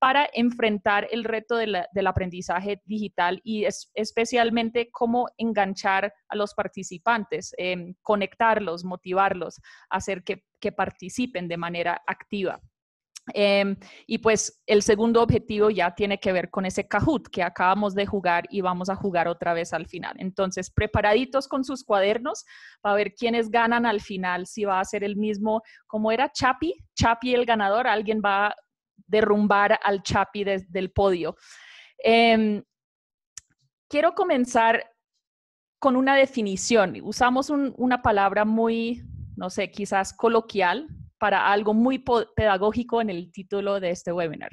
para enfrentar el reto del aprendizaje digital y especialmente cómo enganchar a los participantes, em, conectarlos, motivarlos, hacer que, participen de manera activa. Em, y pues el segundo objetivo ya tiene que ver con ese Kahoot que acabamos de jugar y vamos a jugar otra vez al final. Entonces, preparaditos con sus cuadernos para ver quiénes ganan al final, si va a ser el mismo, como era Chapi, Chapi el ganador, alguien va derrumbar al Chapi del podio. Em, quiero comenzar con una definición. Usamos una palabra muy, no sé, quizás coloquial para algo muy pedagógico en el título de este webinar.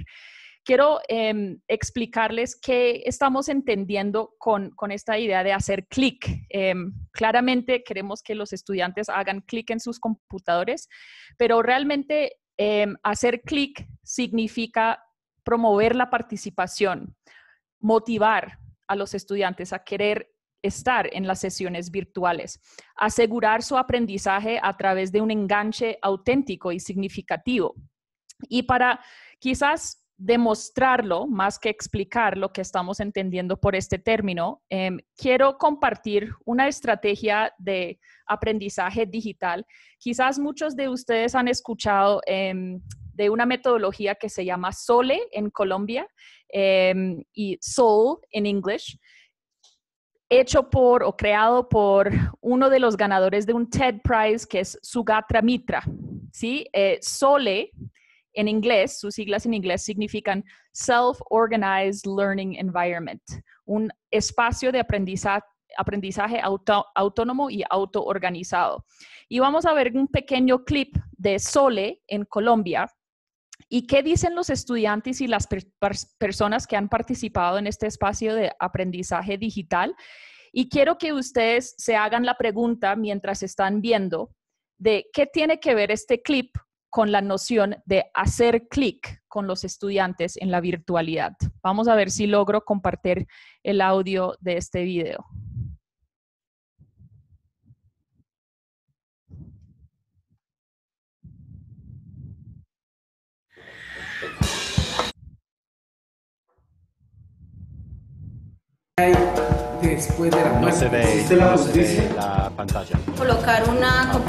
Quiero em, explicarles qué estamos entendiendo con, esta idea de hacer clic. Em, claramente queremos que los estudiantes hagan clic en sus computadores, pero realmente Em, hacer clic significa promover la participación, motivar a los estudiantes a querer estar en las sesiones virtuales, asegurar su aprendizaje a través de un enganche auténtico y significativo. Y para quizás demostrarlo más que explicar lo que estamos entendiendo por este término, em, quiero compartir una estrategia de aprendizaje digital. Quizás muchos de ustedes han escuchado em, de una metodología que se llama SOLE en Colombia em, y SOL en inglés hecho por o creado por uno de los ganadores de un TED Prize que es Sugatra Mitra. ¿sí? Eh, Sole en inglés, sus siglas en inglés significan Self-Organized Learning Environment, un espacio de aprendizaje aprendizaje autónomo y autoorganizado. Y vamos a ver un pequeño clip de Sole en Colombia. ¿Y qué dicen los estudiantes y las personas que han participado en este espacio de aprendizaje digital? Y quiero que ustedes se hagan la pregunta mientras están viendo de qué tiene que ver este clip con la noción de hacer clic con los estudiantes en la virtualidad. Vamos a ver si logro compartir el audio de este video. Después la pantalla. Colocar una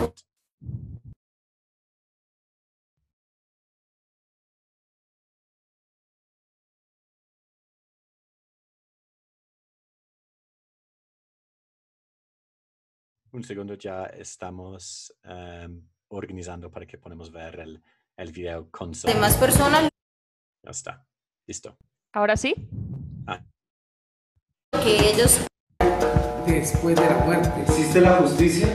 un segundo ya estamos em, organizando para que podamos ver el, video con más personas. Ya está, listo. Ahora sí. Ah. Que ellos. Después de la muerte, ¿existe la justicia?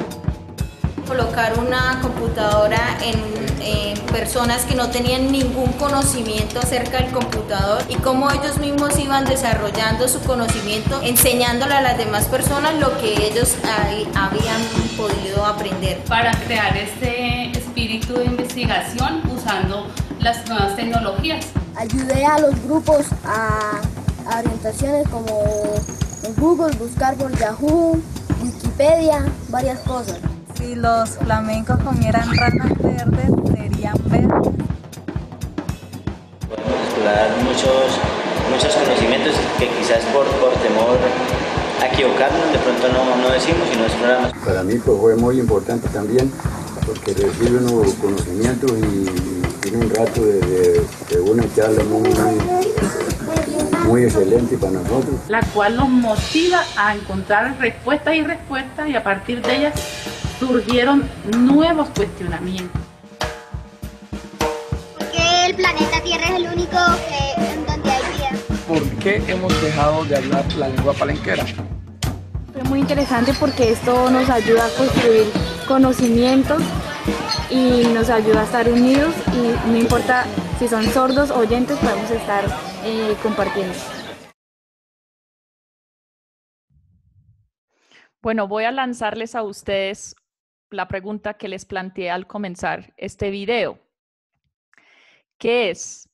colocar una computadora en, personas que no tenían ningún conocimiento acerca del computador y cómo ellos mismos iban desarrollando su conocimiento, enseñándole a las demás personas lo que ellos habían podido aprender. Para crear este espíritu de investigación usando las nuevas tecnologías. Ayudé a los grupos a, orientaciones como Google, buscar por Yahoo, Wikipedia, varias cosas. Si los flamencos comieran ranas verdes, serían verdes. Podemos explorar muchos, muchos conocimientos que quizás por, por temor a equivocarnos de pronto no, decimos y no exploramos. Para mí pues, fue muy importante también porque recibe nuevos conocimientos y tiene un rato de, una charla muy, muy excelente para nosotros. La cual nos motiva a encontrar respuestas y respuestas y a partir de ellas surgieron nuevos cuestionamientos. ¿Por qué el planeta Tierra es el único que, en donde hay vida? ¿Por qué hemos dejado de hablar la lengua palenquera? Fue muy interesante porque esto nos ayuda a construir conocimientos y nos ayuda a estar unidos y no importa si son sordos o oyentes, podemos estar eh, compartiendo. Bueno, voy a lanzarles a ustedes la pregunta que les planteé al comenzar este video, ¿Qué es,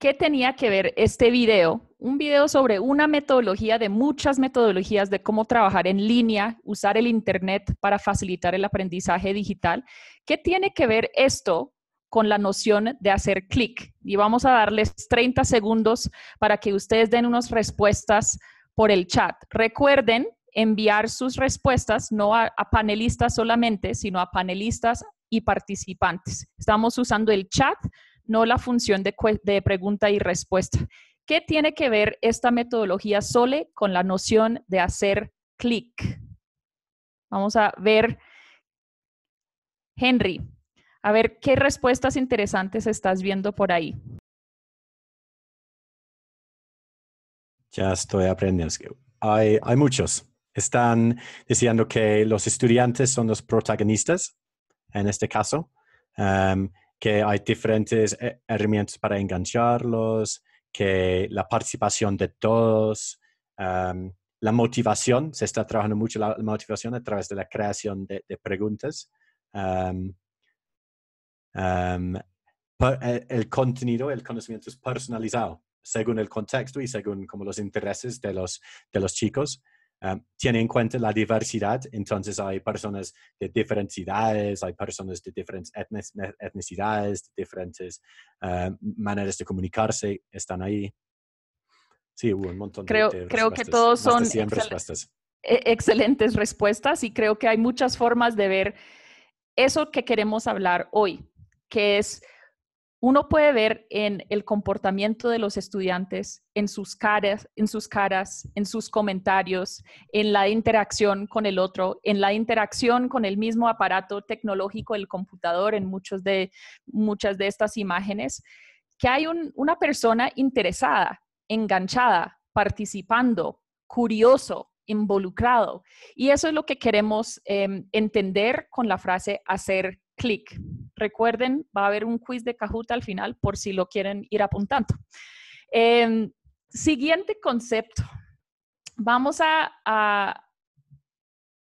¿qué tenía que ver este video? Un video sobre una metodología de muchas metodologías de cómo trabajar en línea, usar el Internet para facilitar el aprendizaje digital. ¿Qué tiene que ver esto con la noción de hacer clic? Y vamos a darles 30 segundos para que ustedes den unas respuestas por el chat. Recuerden enviar sus respuestas no a, panelistas solamente, sino a panelistas y participantes. Estamos usando el chat, no la función de, pregunta y respuesta. ¿Qué tiene que ver esta metodología SOLE con la noción de hacer clic? Vamos a ver, Henry, a ver qué respuestas interesantes estás viendo por ahí. Ya estoy aprendiendo. hay muchos están diciendo que los estudiantes son los protagonistas en este caso, em, que hay diferentes eh, herramientas para engancharlos, que la participación de todos, em, la motivación, se está trabajando mucho la, motivación a través de la creación de, preguntas. Em, eh, el contenido, el conocimiento es personalizado según el contexto y según como los intereses de los, de los chicos. Ah, tiene en cuenta la diversidad, entonces hay personas de diferentes edades, hay personas de diferentes etnicidades, de diferentes ah, maneras de comunicarse, están ahí. Sí, hubo un montón creo, de, de Creo que todos son e, excelentes respuestas y creo que hay muchas formas de ver eso que queremos hablar hoy, que es uno puede ver en el comportamiento de los estudiantes, en sus caras, en sus caras, en sus comentarios, en la interacción con el otro, en la interacción con el mismo aparato tecnológico, el computador, en muchos de, muchas de estas imágenes, que hay una persona interesada, enganchada, participando, curioso, involucrado. Y eso es lo que queremos em, entender con la frase hacer clic. Recuerden, va a haber un quiz de cajuta al final por si lo quieren ir apuntando. Em, siguiente concepto. Vamos a, a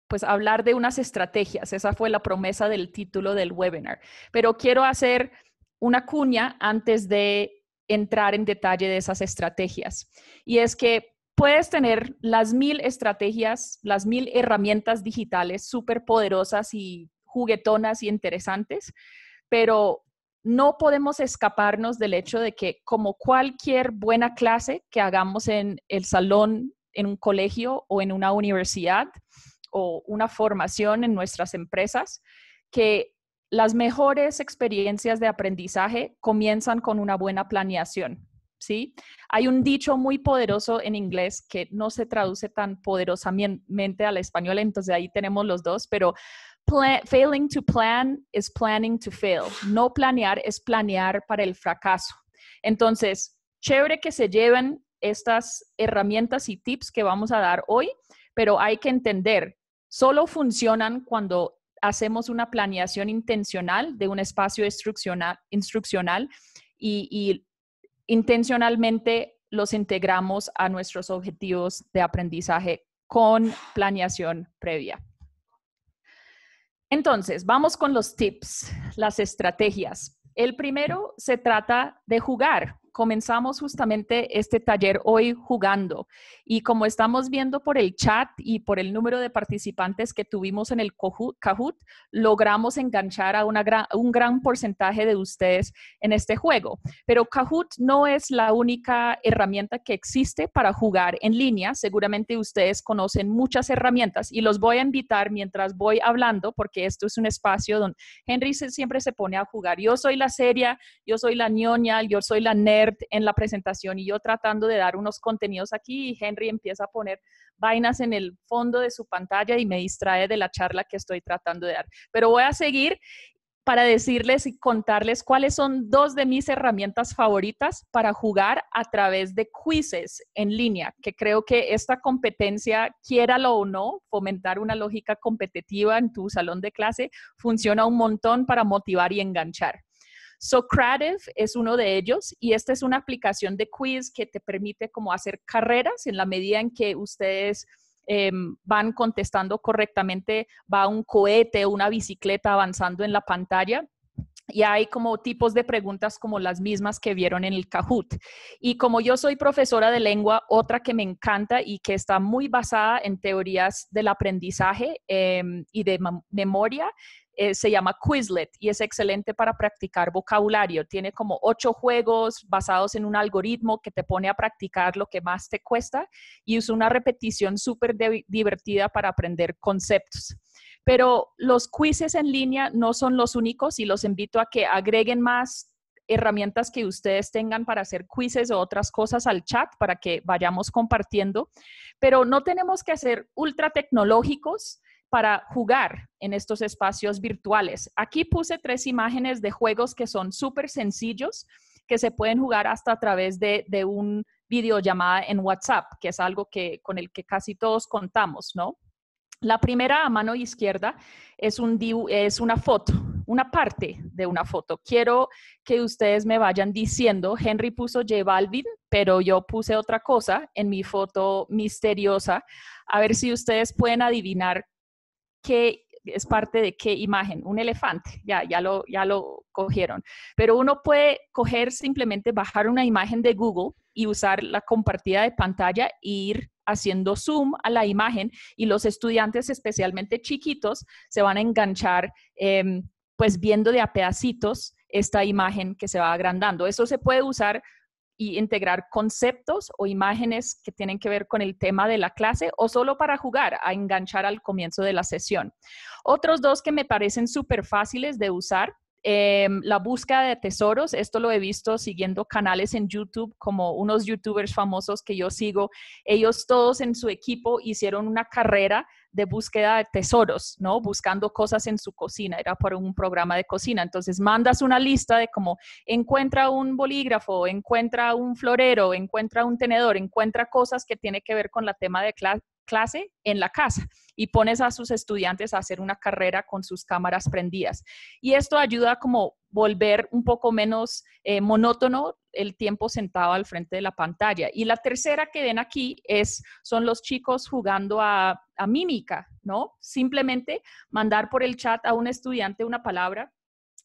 pues, hablar de unas estrategias. Esa fue la promesa del título del webinar. Pero quiero hacer una cuña antes de entrar en detalle de esas estrategias. Y es que puedes tener las mil estrategias, las mil herramientas digitales súper poderosas y juguetonas y interesantes, pero no podemos escaparnos del hecho de que como cualquier buena clase que hagamos en el salón, en un colegio o en una universidad o una formación en nuestras empresas, que las mejores experiencias de aprendizaje comienzan con una buena planeación. ¿Sí? Hay un dicho muy poderoso en inglés que no se traduce tan poderosamente al español, entonces ahí tenemos los dos, pero failing to plan is planning to fail. No planear es planear para el fracaso. Entonces, chévere que se lleven estas herramientas y tips que vamos a dar hoy, pero hay que entender, solo funcionan cuando hacemos una planeación intencional de un espacio instruccional, y intencionalmente los integramos a nuestros objetivos de aprendizaje con planeación previa. Entonces, vamos con los tips, las estrategias. El primero se trata de jugar comenzamos justamente este taller hoy jugando. Y como estamos viendo por el chat y por el número de participantes que tuvimos en el Kahoot, logramos enganchar a una un gran porcentaje de ustedes en este juego. Pero Kahoot no es la única herramienta que existe para jugar en línea. Seguramente ustedes conocen muchas herramientas y los voy a invitar mientras voy hablando porque esto es un espacio donde Henry siempre se pone a jugar. Yo soy la seria, yo soy la ñoña, yo soy la nerd en la presentación y yo tratando de dar unos contenidos aquí y Henry empieza a poner vainas en el fondo de su pantalla y me distrae de la charla que estoy tratando de dar. Pero voy a seguir para decirles y contarles cuáles son dos de mis herramientas favoritas para jugar a través de quizzes en línea, que creo que esta competencia, quiéralo o no, fomentar una lógica competitiva en tu salón de clase, funciona un montón para motivar y enganchar. Socrative es uno de ellos y esta es una aplicación de quiz que te permite como hacer carreras en la medida en que ustedes em, van contestando correctamente, va un cohete, o una bicicleta avanzando en la pantalla. Y hay como tipos de preguntas como las mismas que vieron en el Kahoot. Y como yo soy profesora de lengua, otra que me encanta y que está muy basada en teorías del aprendizaje em, y de memoria eh, se llama Quizlet y es excelente para practicar vocabulario. Tiene como ocho juegos basados en un algoritmo que te pone a practicar lo que más te cuesta y es una repetición súper divertida para aprender conceptos. Pero los quizzes en línea no son los únicos y los invito a que agreguen más herramientas que ustedes tengan para hacer quizzes o otras cosas al chat para que vayamos compartiendo. Pero no tenemos que ser ultra tecnológicos, para jugar en estos espacios virtuales. Aquí puse tres imágenes de juegos que son súper sencillos, que se pueden jugar hasta a través de, de un videollamada en WhatsApp, que es algo que, con el que casi todos contamos, ¿no? La primera a mano izquierda es, un, es una foto, una parte de una foto. Quiero que ustedes me vayan diciendo, Henry puso J Balvin, pero yo puse otra cosa en mi foto misteriosa, a ver si ustedes pueden adivinar qué es parte de qué imagen, un elefante, ya, ya, lo, cogieron. Pero uno puede coger simplemente, bajar una imagen de Google y usar la compartida de pantalla e ir haciendo zoom a la imagen y los estudiantes, especialmente chiquitos, se van a enganchar em, pues viendo de a pedacitos esta imagen que se va agrandando. Eso se puede usar y integrar conceptos o imágenes que tienen que ver con el tema de la clase o solo para jugar, a enganchar al comienzo de la sesión. Otros dos que me parecen súper fáciles de usar eh, la búsqueda de tesoros, esto lo he visto siguiendo canales en YouTube, como unos youtubers famosos que yo sigo, ellos todos en su equipo hicieron una carrera de búsqueda de tesoros, ¿no? Buscando cosas en su cocina, era por un programa de cocina. Entonces mandas una lista de como encuentra un bolígrafo, encuentra un florero, encuentra un tenedor, encuentra cosas que tiene que ver con la tema de clase en la casa y pones a sus estudiantes a hacer una carrera con sus cámaras prendidas. Y esto ayuda a como volver un poco menos eh, monótono el tiempo sentado al frente de la pantalla. Y la tercera que ven aquí es, son los chicos jugando a, a mímica, ¿no? Simplemente mandar por el chat a un estudiante una palabra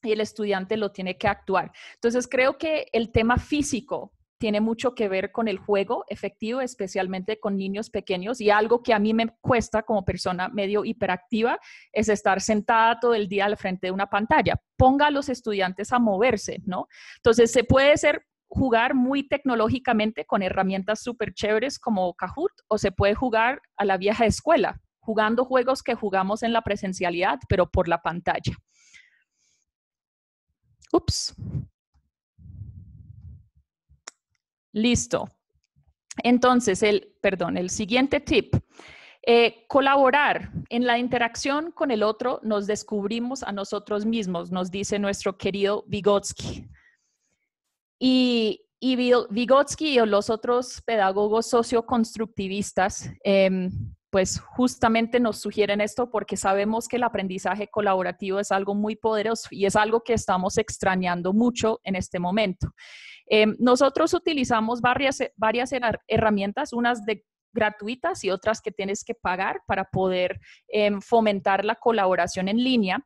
y el estudiante lo tiene que actuar. Entonces creo que el tema físico tiene mucho que ver con el juego efectivo, especialmente con niños pequeños. Y algo que a mí me cuesta como persona medio hiperactiva es estar sentada todo el día al frente de una pantalla. Ponga a los estudiantes a moverse, ¿no? Entonces, se puede ser jugar muy tecnológicamente con herramientas súper chéveres como Kahoot o se puede jugar a la vieja escuela, jugando juegos que jugamos en la presencialidad, pero por la pantalla. Ups, Listo. Entonces, el, perdón, el siguiente tip. Eh, colaborar en la interacción con el otro, nos descubrimos a nosotros mismos, nos dice nuestro querido Vygotsky. Y, y Vygotsky y los otros pedagogos socioconstructivistas, em, pues justamente nos sugieren esto porque sabemos que el aprendizaje colaborativo es algo muy poderoso y es algo que estamos extrañando mucho en este momento. Em, nosotros utilizamos varias, herramientas, unas de gratuitas y otras que tienes que pagar para poder em, fomentar la colaboración en línea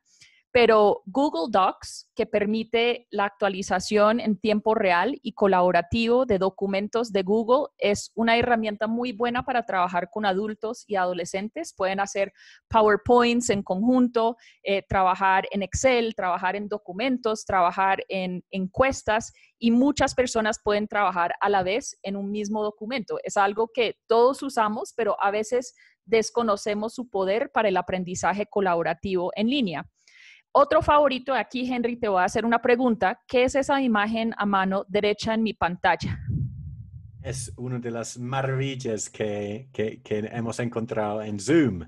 pero Google Docs, que permite la actualización en tiempo real y colaborativo de documentos de Google, es una herramienta muy buena para trabajar con adultos y adolescentes. Pueden hacer PowerPoints en conjunto, eh, trabajar en Excel, trabajar en documentos, trabajar en encuestas y muchas personas pueden trabajar a la vez en un mismo documento. Es algo que todos usamos, pero a veces desconocemos su poder para el aprendizaje colaborativo en línea. Otro favorito, aquí Henry, te voy a hacer una pregunta. ¿Qué es esa imagen a mano derecha en mi pantalla? Es una de las maravillas que, que, hemos encontrado en Zoom.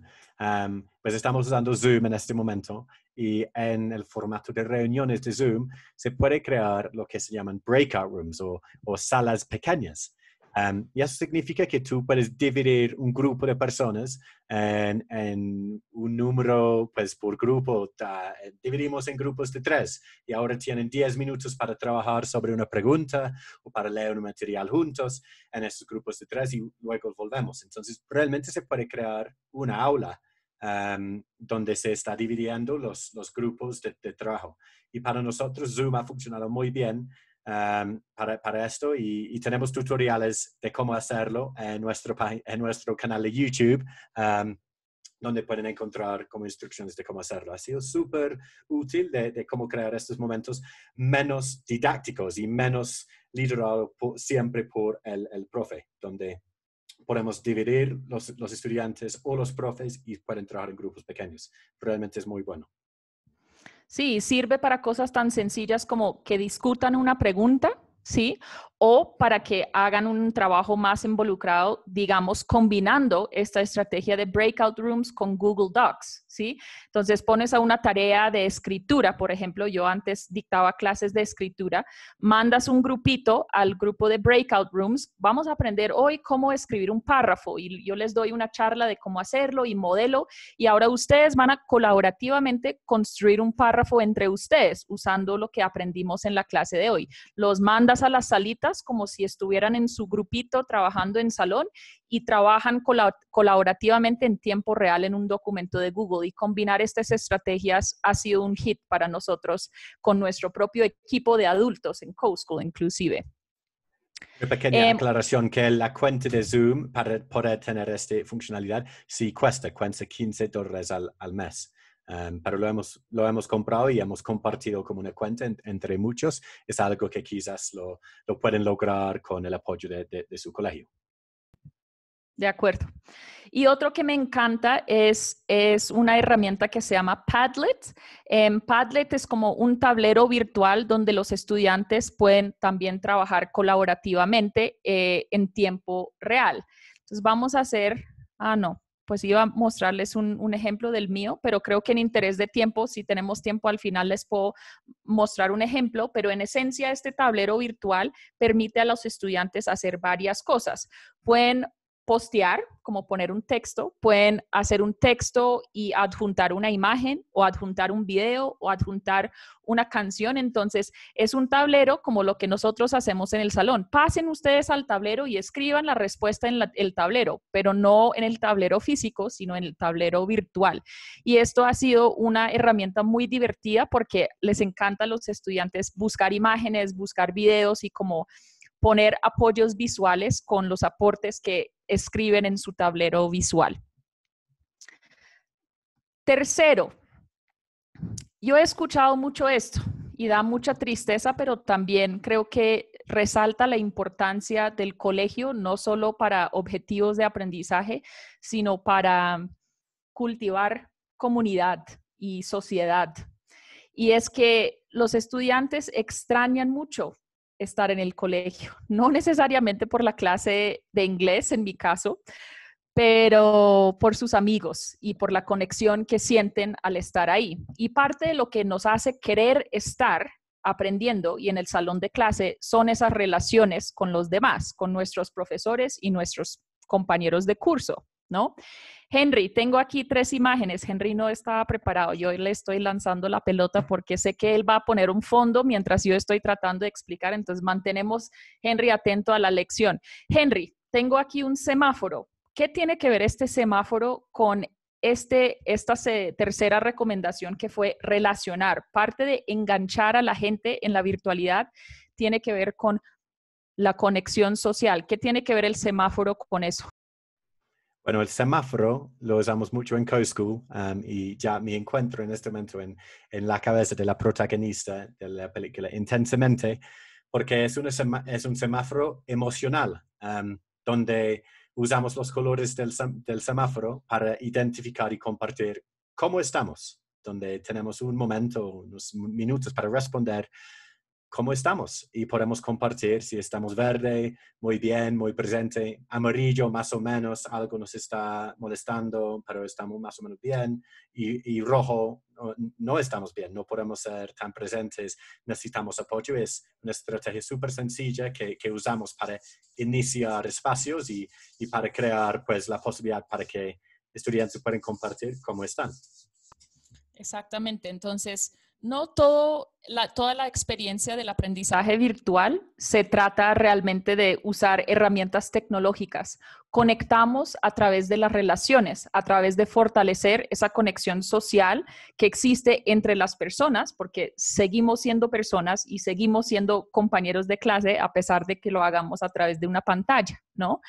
pues estamos usando Zoom en este momento y en el formato de reuniones de Zoom se puede crear lo que se llaman breakout rooms o, o salas pequeñas. Em, y eso significa que tú puedes dividir un grupo de personas en, un número, pues por grupo, eh, dividimos en grupos de tres y ahora tienen diez minutos para trabajar sobre una pregunta o para leer un material juntos en esos grupos de tres y luego volvemos. Entonces, realmente se puede crear una aula. Em, donde se está dividiendo los, los grupos de, trabajo. Y para nosotros Zoom ha funcionado muy bien Em, para, esto y, tenemos tutoriales de cómo hacerlo en nuestro, en nuestro canal de YouTube. Em, donde pueden encontrar como instrucciones de cómo hacerlo. Ha sido súper útil de, cómo crear estos momentos menos didácticos y menos liderados siempre por el, el, profe, donde podemos dividir los, los estudiantes o los profes y pueden trabajar en grupos pequeños. Realmente es muy bueno. Sí, sirve para cosas tan sencillas como que discutan una pregunta, ¿sí? O para que hagan un trabajo más involucrado, digamos, combinando esta estrategia de breakout rooms con Google Docs, entonces pones a una tarea de escritura, por ejemplo, yo antes dictaba clases de escritura, mandas un grupito al grupo de breakout rooms, vamos a aprender hoy cómo escribir un párrafo y yo les doy una charla de cómo hacerlo y modelo y ahora ustedes van a colaborativamente construir un párrafo entre ustedes usando lo que aprendimos en la clase de hoy. Los mandas a las salitas como si estuvieran en su grupito trabajando en salón y trabajan colaborativamente en tiempo real en un documento de Google. Y combinar estas estrategias ha sido un hit para nosotros con nuestro propio equipo de adultos en CoSchool inclusive. Una pequeña em, aclaración que la cuenta de Zoom para poder tener esta funcionalidad sí cuesta, cuesta 15 dólares al, mes. Em, pero lo hemos, comprado y hemos compartido como una cuenta entre muchos. Es algo que quizás lo, pueden lograr con el apoyo de su colegio. De acuerdo. Y otro que me encanta es, es una herramienta que se llama Padlet. Eh, Padlet es como un tablero virtual donde los estudiantes pueden también trabajar colaborativamente eh, en tiempo real. Entonces vamos a hacer, ah, no, pues iba a mostrarles un, un, ejemplo del mío, pero creo que en interés de tiempo, si tenemos tiempo al final les puedo mostrar un ejemplo, pero en esencia este tablero virtual permite a los estudiantes hacer varias cosas. Pueden postear, como poner un texto, pueden hacer un texto y adjuntar una imagen o adjuntar un video o adjuntar una canción. Entonces, es un tablero como lo que nosotros hacemos en el salón. Pasen ustedes al tablero y escriban la respuesta en el tablero, pero no en el tablero físico, sino en el tablero virtual. Y esto ha sido una herramienta muy divertida porque les encanta a los estudiantes buscar imágenes, buscar videos y como poner apoyos visuales con los aportes que escriben en su tablero visual. Tercero, yo he escuchado mucho esto y da mucha tristeza, pero también creo que resalta la importancia del colegio, no solo para objetivos de aprendizaje, sino para cultivar comunidad y sociedad. Y es que los estudiantes extrañan mucho estar en el colegio, no necesariamente por la clase de inglés en mi caso, pero por sus amigos y por la conexión que sienten al estar ahí. Y parte de lo que nos hace querer estar aprendiendo y en el salón de clase son esas relaciones con los demás, con nuestros profesores y nuestros compañeros de curso. ¿no? Henry, tengo aquí tres imágenes. Henry no estaba preparado. Yo le estoy lanzando la pelota porque sé que él va a poner un fondo mientras yo estoy tratando de explicar. Entonces mantenemos, Henry, atento a la lección. Henry, tengo aquí un semáforo. ¿Qué tiene que ver este semáforo con este, esta tercera recomendación que fue relacionar? Parte de enganchar a la gente en la virtualidad tiene que ver con la conexión social. ¿Qué tiene que ver el semáforo con eso? Bueno, el semáforo lo usamos mucho en Co-School um, y ya me encuentro en este momento en, la cabeza de la protagonista de la película intensamente, porque es, una es un semáforo emocional, um, donde usamos los colores del, del semáforo para identificar y compartir cómo estamos, donde tenemos un momento, unos minutos para responder cómo estamos y podemos compartir si estamos verde, muy bien, muy presente, amarillo más o menos, algo nos está molestando, pero estamos más o menos bien, y, rojo, no, estamos bien, no podemos ser tan presentes, necesitamos apoyo. Es una estrategia súper sencilla que, usamos para iniciar espacios y, para crear pues la posibilidad para que estudiantes puedan compartir cómo están. Exactamente, entonces no toda la experiencia del aprendizaje virtual se trata realmente de usar herramientas tecnológicas. Conectamos a través de las relaciones, a través de fortalecer esa conexión social que existe entre las personas, porque seguimos siendo personas y seguimos siendo compañeros de clase a pesar de que lo hagamos a través de una pantalla, ¿no?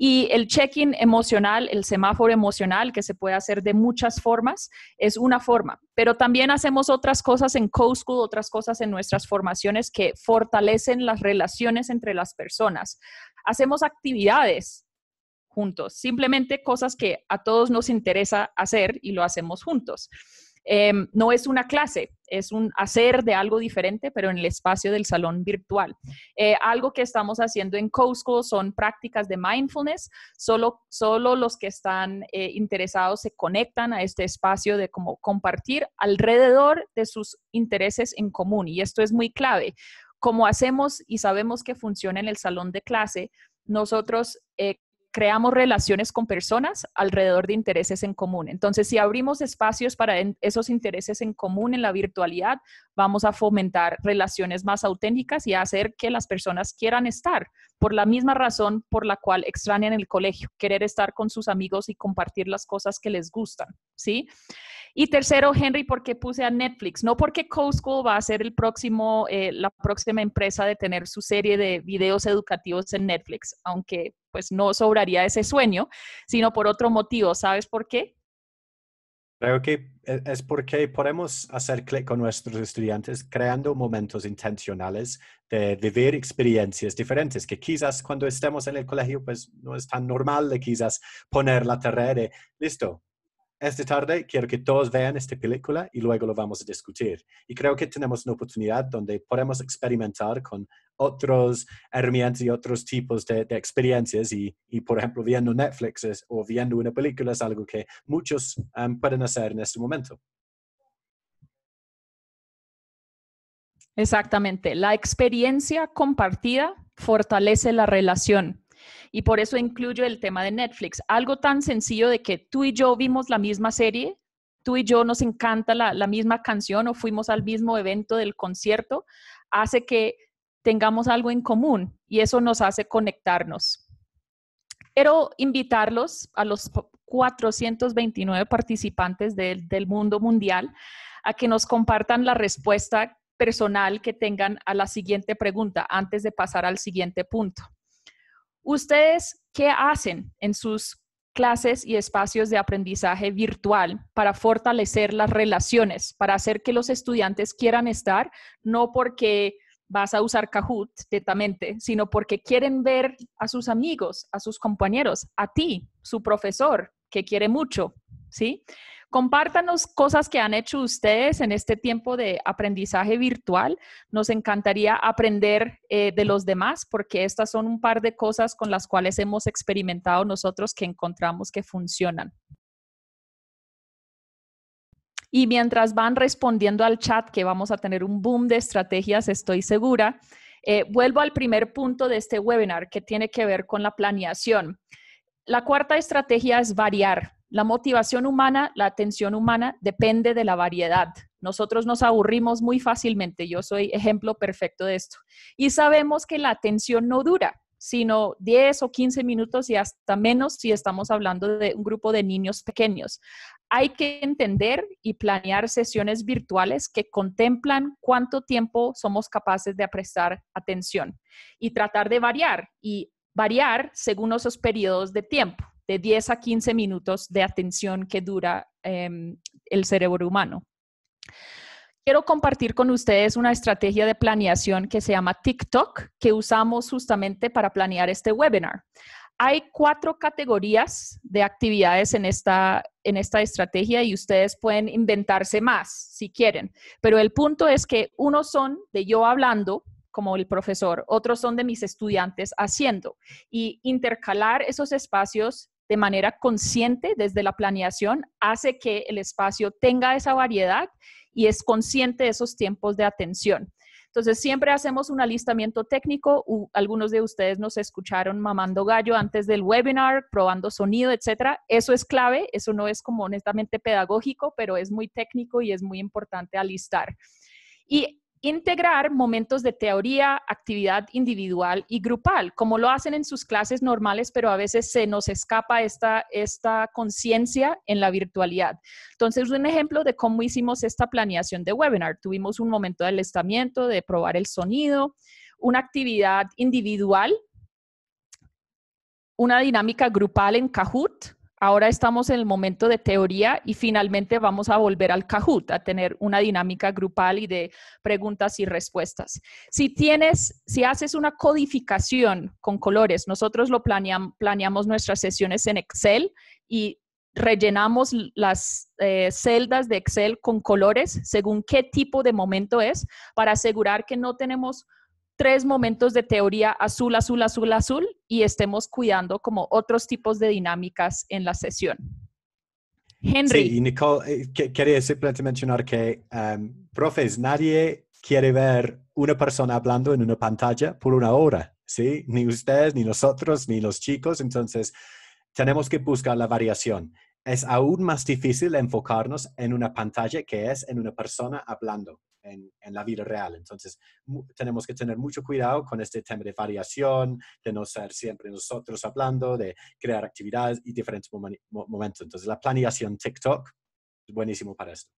Y el check-in emocional, el semáforo emocional, que se puede hacer de muchas formas, es una forma. Pero también hacemos otras cosas en co-school, otras cosas en nuestras formaciones que fortalecen las relaciones entre las personas. Hacemos actividades juntos, simplemente cosas que a todos nos interesa hacer y lo hacemos juntos. Em, no es una clase, es un hacer de algo diferente, pero en el espacio del salón virtual. Eh, algo que estamos haciendo en CoSchool son prácticas de mindfulness. Solo, solo los que están eh, interesados se conectan a este espacio de como compartir alrededor de sus intereses en común. Y esto es muy clave. Como hacemos y sabemos que funciona en el salón de clase, nosotros eh, creamos relaciones con personas alrededor de intereses en común. Entonces, si abrimos espacios para esos intereses en común en la virtualidad, vamos a fomentar relaciones más auténticas y a hacer que las personas quieran estar, por la misma razón por la cual extrañan el colegio, querer estar con sus amigos y compartir las cosas que les gustan, ¿sí? Y tercero, Henry, ¿por qué puse a Netflix, no porque CoSchool va a ser el próximo, eh, la próxima empresa de tener su serie de videos educativos en Netflix, aunque pues no sobraría ese sueño, sino por otro motivo. ¿Sabes por qué? Creo que e, es porque podemos hacer clic con nuestros estudiantes creando momentos intencionales de vivir experiencias diferentes, que quizás cuando estemos en el colegio, pues no es tan normal de quizás poner la tarea de, listo, esta tarde quiero que todos vean esta película y luego lo vamos a discutir. Y creo que tenemos una oportunidad donde podemos experimentar con otros herramientas y otros tipos de, experiencias. Y, por ejemplo, viendo Netflix o viendo una película es algo que muchos em, pueden hacer en este momento. Exactamente. La experiencia compartida fortalece la relación y por eso incluyo el tema de Netflix. Algo tan sencillo de que tú y yo vimos la misma serie, tú y yo nos encanta la, misma canción o fuimos al mismo evento del concierto, hace que tengamos algo en común y eso nos hace conectarnos. Quiero invitarlos a los 429 participantes del mundo mundial a que nos compartan la respuesta personal que tengan a la siguiente pregunta antes de pasar al siguiente punto. ¿Ustedes qué hacen en sus clases y espacios de aprendizaje virtual para fortalecer las relaciones, para hacer que los estudiantes quieran estar, no porque vas a usar Kahoot directamente, sino porque quieren ver a sus amigos, a sus compañeros, a ti, su profesor, que quiere mucho, ¿sí? Compártanos cosas que han hecho ustedes en este tiempo de aprendizaje virtual. Nos encantaría aprender eh, de los demás porque estas son un par de cosas con las cuales hemos experimentado nosotros que encontramos que funcionan. Y mientras van respondiendo al chat, que vamos a tener un boom de estrategias, estoy segura, eh, vuelvo al primer punto de este webinar que tiene que ver con la planeación. La cuarta estrategia es variar. La motivación humana, la atención humana depende de la variedad. Nosotros nos aburrimos muy fácilmente, yo soy ejemplo perfecto de esto. Y sabemos que la atención no dura, sino 10 o 15 minutos y hasta menos si estamos hablando de un grupo de niños pequeños. Hay que entender y planear sesiones virtuales que contemplan cuánto tiempo somos capaces de prestar atención y tratar de variar y variar según esos periodos de tiempo de 10 a 15 minutos de atención que dura em, el cerebro humano. Quiero compartir con ustedes una estrategia de planeación que se llama TikTok, que usamos justamente para planear este webinar. Hay cuatro categorías de actividades en esta, en esta estrategia y ustedes pueden inventarse más si quieren, pero el punto es que unos son de yo hablando, como el profesor, otros son de mis estudiantes haciendo. Y intercalar esos espacios de manera consciente desde la planeación hace que el espacio tenga esa variedad y es consciente de esos tiempos de atención. Entonces, siempre hacemos un alistamiento técnico. algunos de ustedes nos escucharon mamando gallo antes del webinar, probando sonido, etcétera. Eso es clave, eso no es como honestamente pedagógico, pero es muy técnico y es muy importante alistar. Y Integrar momentos de teoría, actividad individual y grupal, como lo hacen en sus clases normales, pero a veces se nos escapa esta, esta conciencia en la virtualidad. Entonces, un ejemplo de cómo hicimos esta planeación de webinar. Tuvimos un momento de alistamiento, de probar el sonido, una actividad individual, una dinámica grupal en Kahoot, ahora estamos en el momento de teoría y finalmente vamos a volver al Kahoot, a tener una dinámica grupal y de preguntas y respuestas. Si tienes, si haces una codificación con colores, nosotros lo planeamos nuestras sesiones en Excel y rellenamos las eh, celdas de Excel con colores según qué tipo de momento es para asegurar que no tenemos tres momentos de teoría azul, azul, azul, azul y estemos cuidando como otros tipos de dinámicas en la sesión. Henry. Sí, y Nicole, eh, quería simplemente mencionar que, em, profes, nadie quiere ver una persona hablando en una pantalla por una hora, ¿sí? Ni ustedes, ni nosotros, ni los chicos. Entonces, tenemos que buscar la variación es aún más difícil enfocarnos en una pantalla que es en una persona hablando en, la vida real. Entonces, tenemos que tener mucho cuidado con este tema de variación, de no ser siempre nosotros hablando, de crear actividades y diferentes momentos. Entonces, la planeación TikTok es buenísimo para esto.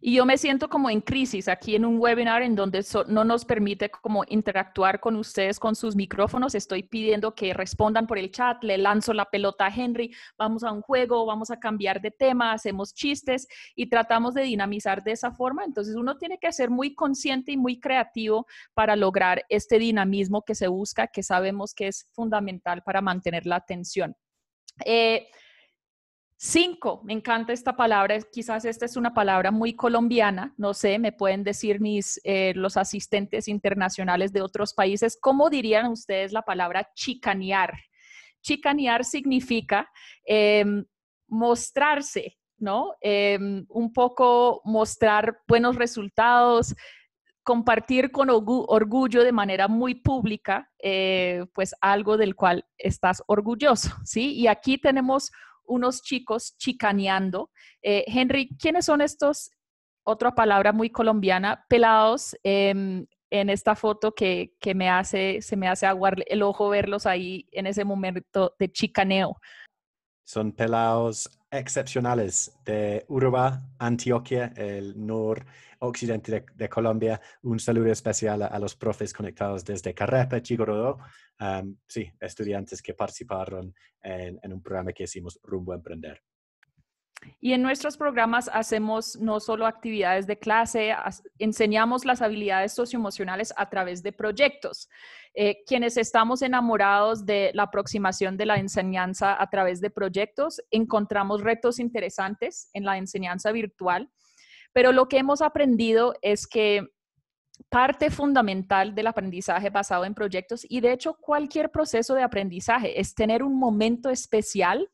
Y yo me siento como en crisis aquí en un webinar en donde no nos permite como interactuar con ustedes con sus micrófonos. Estoy pidiendo que respondan por el chat, le lanzo la pelota a Henry, vamos a un juego, vamos a cambiar de tema, hacemos chistes y tratamos de dinamizar de esa forma. Entonces uno tiene que ser muy consciente y muy creativo para lograr este dinamismo que se busca, que sabemos que es fundamental para mantener la atención. Eh, Cinco, me encanta esta palabra, quizás esta es una palabra muy colombiana, no sé, me pueden decir mis, eh, los asistentes internacionales de otros países, ¿cómo dirían ustedes la palabra chicanear? Chicanear significa em, mostrarse, ¿no? Em, un poco mostrar buenos resultados, compartir con orgullo de manera muy pública, eh, pues algo del cual estás orgulloso, ¿sí? Y aquí tenemos unos chicos chicaneando. Eh, Henry, ¿quiénes son estos, otra palabra muy colombiana, pelados em, en esta foto que, que, me hace, se me hace aguar el ojo verlos ahí en ese momento de chicaneo? Son pelados excepcionales de Uruguay, Antioquia, el noroccidente de, de, Colombia. Un saludo especial a, los profes conectados desde Carrepa, Chigorodó. sí, estudiantes que participaron en, en un programa que hicimos rumbo a emprender. Y en nuestros programas hacemos no solo actividades de clase, enseñamos las habilidades socioemocionales a través de proyectos. Eh, quienes estamos enamorados de la aproximación de la enseñanza a través de proyectos, encontramos retos interesantes en la enseñanza virtual, pero lo que hemos aprendido es que parte fundamental del aprendizaje basado en proyectos y de hecho cualquier proceso de aprendizaje es tener un momento especial,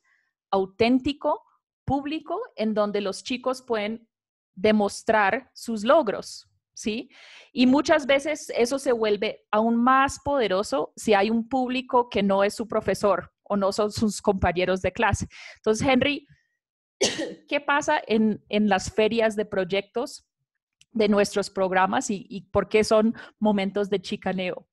auténtico, público en donde los chicos pueden demostrar sus logros, ¿sí? Y muchas veces eso se vuelve aún más poderoso si hay un público que no es su profesor o no son sus compañeros de clase. Entonces, Henry, ¿qué pasa en, las ferias de proyectos de nuestros programas y por qué son momentos de chicaneo?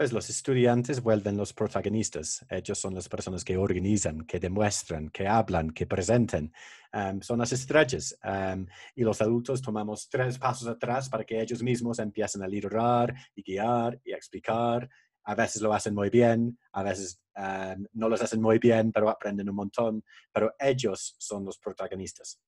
Pues, los estudiantes vuelven los protagonistas. Ellos son las personas que organizan, que demuestran, que hablan, que presenten. Em, son las estrellas. Em, y los adultos tomamos tres pasos atrás para que ellos mismos empiecen a liderar y guiar y explicar. A veces lo hacen muy bien, a veces em, no lo hacen muy bien, pero aprenden un montón. Pero ellos son los protagonistas.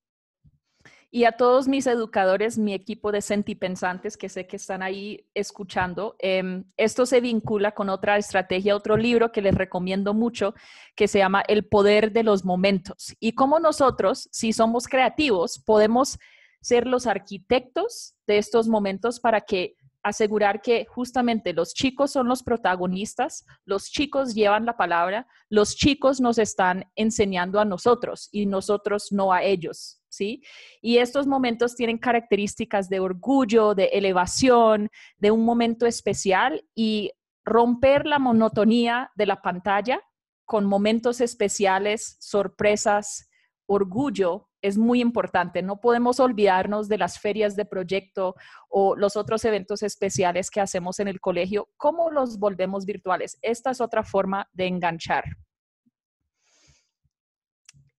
Y a todos mis educadores, mi equipo de sentipensantes que sé que están ahí escuchando, em, esto se vincula con otra estrategia, otro libro que les recomiendo mucho, que se llama El Poder de los Momentos. Y cómo nosotros, si somos creativos, podemos ser los arquitectos de estos momentos para que asegurar que justamente los chicos son los protagonistas, los chicos llevan la palabra, los chicos nos están enseñando a nosotros y nosotros no a ellos, ¿sí? Y estos momentos tienen características de orgullo, de elevación, de un momento especial y romper la monotonía de la pantalla con momentos especiales, sorpresas, orgullo es muy importante. No podemos olvidarnos de las ferias de proyecto o los otros eventos especiales que hacemos en el colegio. ¿Cómo los volvemos virtuales? Esta es otra forma de enganchar.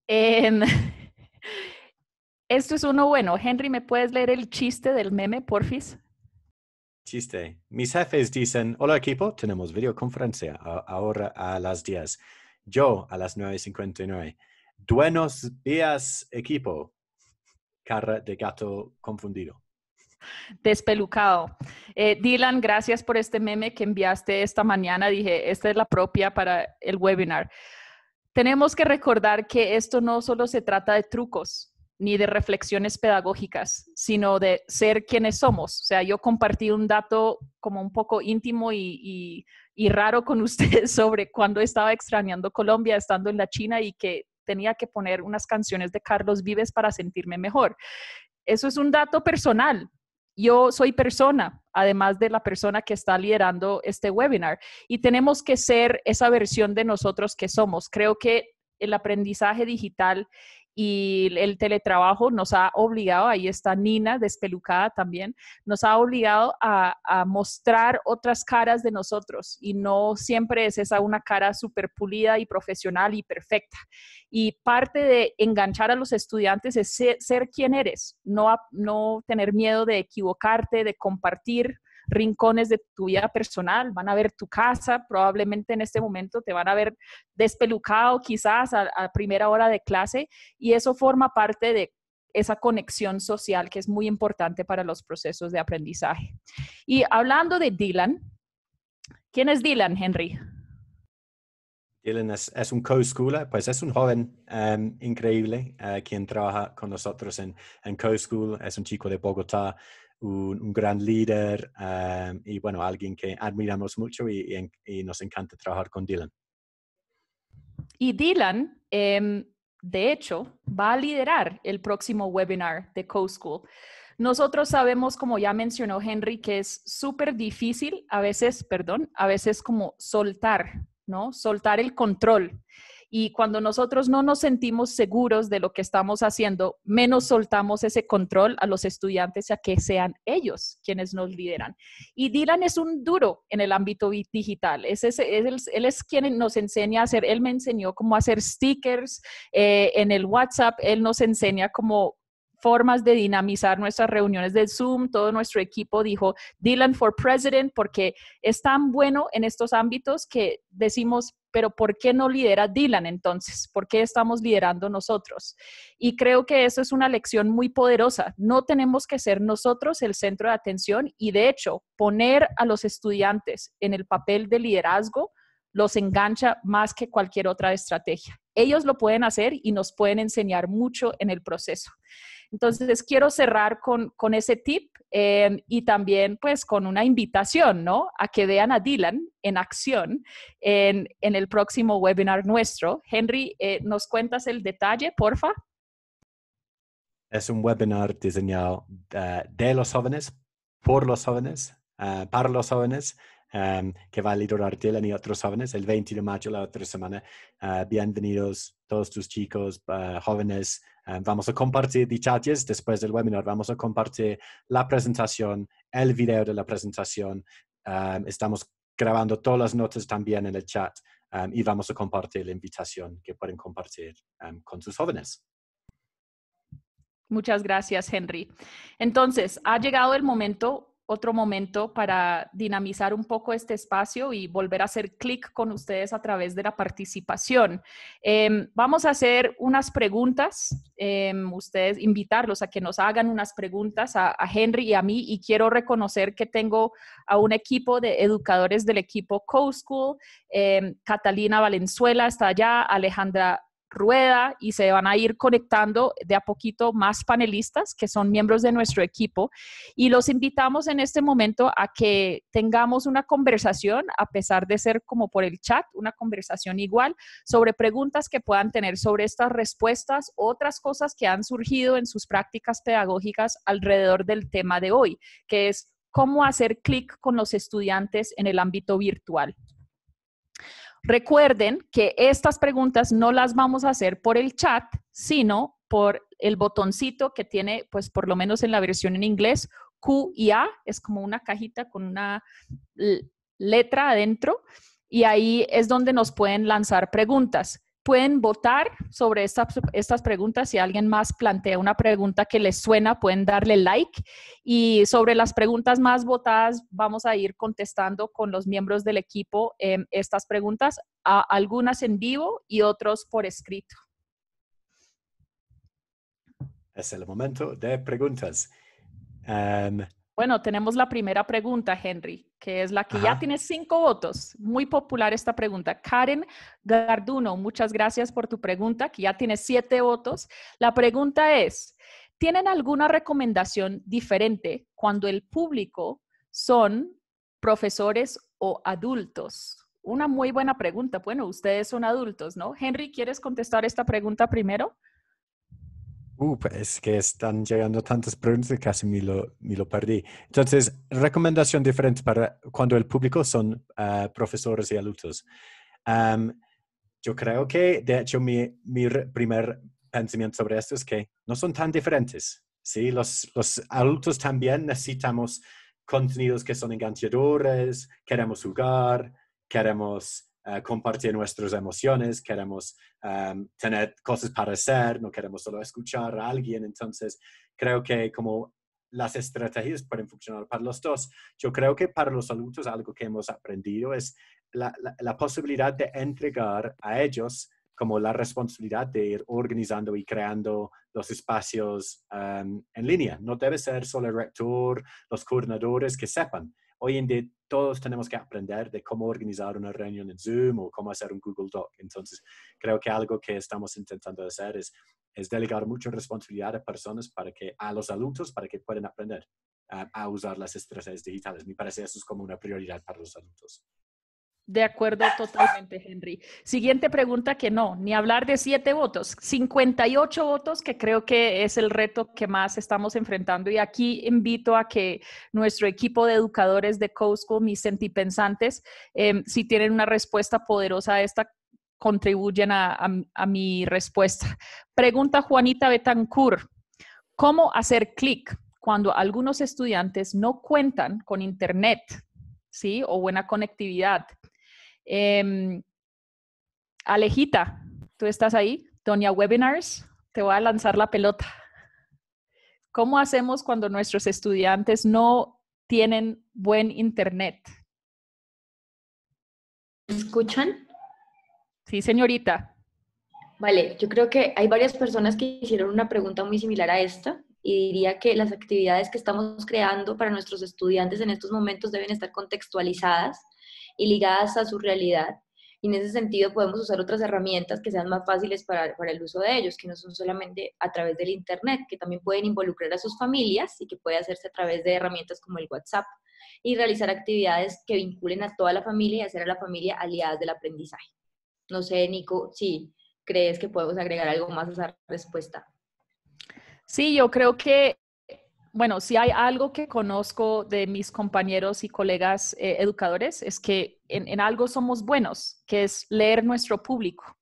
Esto es uno bueno. Henry, ¿me puedes leer el chiste del meme, porfis? Chiste. Mis jefes dicen, hola equipo, tenemos videoconferencia ahora a las 10. Yo a las 9.59. Buenos días, equipo. Carra de gato confundido. Despelucado. Eh, Dylan, gracias por este meme que enviaste esta mañana. Dije, esta es la propia para el webinar. Tenemos que recordar que esto no solo se trata de trucos ni de reflexiones pedagógicas, sino de ser quienes somos. O sea, yo compartí un dato como un poco íntimo y, y raro con ustedes sobre cuando estaba extrañando Colombia, estando en la China y que tenía que poner unas canciones de Carlos Vives para sentirme mejor. Eso es un dato personal. Yo soy persona, además de la persona que está liderando este webinar, y tenemos que ser esa versión de nosotros que somos. Creo que el aprendizaje digital y el teletrabajo nos ha obligado, ahí está Nina despelucada también, nos ha obligado a, mostrar otras caras de nosotros y no siempre es esa una cara súper pulida y profesional y perfecta. Y parte de enganchar a los estudiantes es ser, quien eres, no, no tener miedo de equivocarte, de compartir rincones de tu vida personal, van a ver tu casa, probablemente en este momento te van a ver despelucado quizás a, primera hora de clase y eso forma parte de esa conexión social que es muy importante para los procesos de aprendizaje. Y hablando de Dylan, ¿quién es Dylan, Henry? Dylan es, un co-schooler, pues es un joven em, increíble eh, quien trabaja con nosotros en, en co-school, es un chico de Bogotá un, gran líder em, y bueno, alguien que admiramos mucho y, nos encanta trabajar con Dylan. Y Dylan, em, de hecho, va a liderar el próximo webinar de CoSchool. Nosotros sabemos, como ya mencionó Henry, que es súper difícil, a veces, perdón, a veces como soltar, ¿no? Soltar el control. Y cuando nosotros no nos sentimos seguros de lo que estamos haciendo, menos soltamos ese control a los estudiantes a que sean ellos quienes nos lideran. Y Dylan es un duro en el ámbito digital. Es él es quien nos enseña a hacer, él me enseñó cómo hacer stickers eh, en el WhatsApp, él nos enseña cómo formas de dinamizar nuestras reuniones de Zoom. Todo nuestro equipo dijo Dylan for President porque es tan bueno en estos ámbitos que decimos pero ¿por qué no lidera Dylan entonces? ¿Por qué estamos liderando nosotros? Y creo que eso es una lección muy poderosa. No tenemos que ser nosotros el centro de atención y de hecho poner a los estudiantes en el papel de liderazgo los engancha más que cualquier otra estrategia. Ellos lo pueden hacer y nos pueden enseñar mucho en el proceso. Entonces, quiero cerrar con, ese tip Em, y también pues con una invitación, ¿no? A que vean a Dylan en acción en, en el próximo webinar nuestro. Henry, eh, ¿nos cuentas el detalle, porfa? Es un webinar diseñado eh, de los jóvenes, por los jóvenes, eh, para los jóvenes Em, que va a liderar Dylan y otros jóvenes el 20 de mayo, la otra semana. Eh, bienvenidos todos tus chicos, eh, jóvenes. Em, vamos a compartir después del webinar. Vamos a compartir la presentación, el video de la presentación. Em, estamos grabando todas las notas también en el chat y vamos a compartir la invitación que pueden compartir con sus jóvenes. Muchas gracias, Henry. Entonces, ha llegado el momento otro momento para dinamizar un poco este espacio y volver a hacer clic con ustedes a través de la participación. Em, vamos a hacer unas preguntas, em, ustedes invitarlos a que nos hagan unas preguntas a, Henry y a mí y quiero reconocer que tengo a un equipo de educadores del equipo CoSchool, school em, Catalina Valenzuela está allá, Alejandra rueda y se van a ir conectando de a poquito más panelistas que son miembros de nuestro equipo y los invitamos en este momento a que tengamos una conversación, a pesar de ser como por el chat, una conversación igual sobre preguntas que puedan tener sobre estas respuestas, otras cosas que han surgido en sus prácticas pedagógicas alrededor del tema de hoy, que es cómo hacer clic con los estudiantes en el ámbito virtual. Recuerden que estas preguntas no las vamos a hacer por el chat, sino por el botoncito que tiene, pues por lo menos en la versión en inglés, Q y es como una cajita con una letra adentro y ahí es donde nos pueden lanzar preguntas. Pueden votar sobre estas preguntas. Si alguien más plantea una pregunta que les suena, pueden darle like. Y sobre las preguntas más votadas, vamos a ir contestando con los miembros del equipo em, estas preguntas, a algunas en vivo y otros por escrito. Es el momento de preguntas. Em, bueno, tenemos la primera pregunta, Henry, que es la que ya tiene cinco votos. Muy popular esta pregunta. Karen Garduno, muchas gracias por tu pregunta, que ya tiene siete votos. La pregunta es, ¿tienen alguna recomendación diferente cuando el público son profesores o adultos? Una muy buena pregunta. Bueno, ustedes son adultos, ¿no? Henry, ¿quieres contestar esta pregunta primero? Uh, es pues, que están llegando tantas preguntas que casi me lo, perdí. Entonces, recomendación diferente para cuando el público son ah, profesores y adultos. yo creo que, de hecho, mi, primer pensamiento sobre esto es que no son tan diferentes. ¿sí? Los, los adultos también necesitamos contenidos que son enganchadores, queremos jugar, queremos eh, compartir nuestras emociones, queremos em, tener cosas para hacer, no queremos solo escuchar a alguien. Entonces, creo que como las estrategias pueden funcionar para los dos. Yo creo que para los adultos algo que hemos aprendido es la, la, posibilidad de entregar a ellos como la responsabilidad de ir organizando y creando los espacios em, en línea. No debe ser solo el rector, los coordinadores que sepan hoy en día todos tenemos que aprender de cómo organizar una reunión en Zoom o cómo hacer un Google Doc. Entonces, creo que algo que estamos intentando hacer es, delegar mucha responsabilidad a personas para que, a los adultos, para que puedan aprender a, usar las estrategias digitales. Me parece eso es como una prioridad para los adultos. De acuerdo totalmente, Henry. Siguiente pregunta que no, ni hablar de siete votos, 58 votos, que creo que es el reto que más estamos enfrentando. Y aquí invito a que nuestro equipo de educadores de COSCO, mis sentipensantes, em, si tienen una respuesta poderosa a esta, contribuyen a, mi respuesta. Pregunta Juanita Betancourt, ¿cómo hacer clic cuando algunos estudiantes no cuentan con Internet ¿sí? O buena conectividad. Em, Alejita, tú estás ahí, Doña Webinars, te voy a lanzar la pelota. ¿Cómo hacemos cuando nuestros estudiantes no tienen buen internet? ¿Me escuchan? Sí, señorita. Vale, yo creo que hay varias personas que hicieron una pregunta muy similar a esta y diría que las actividades que estamos creando para nuestros estudiantes en estos momentos deben estar contextualizadas y ligadas a su realidad. Y en ese sentido podemos usar otras herramientas que sean más fáciles para, el uso de ellos, que no son solamente a través del Internet, que también pueden involucrar a sus familias y que puede hacerse a través de herramientas como el WhatsApp y realizar actividades que vinculen a toda la familia y hacer a la familia aliadas del aprendizaje. No sé, Nico, si crees que podemos agregar algo más a esa respuesta. Sí, yo creo que bueno, si hay algo que conozco de mis compañeros y colegas eh, educadores es que en algo somos buenos, que es leer nuestro público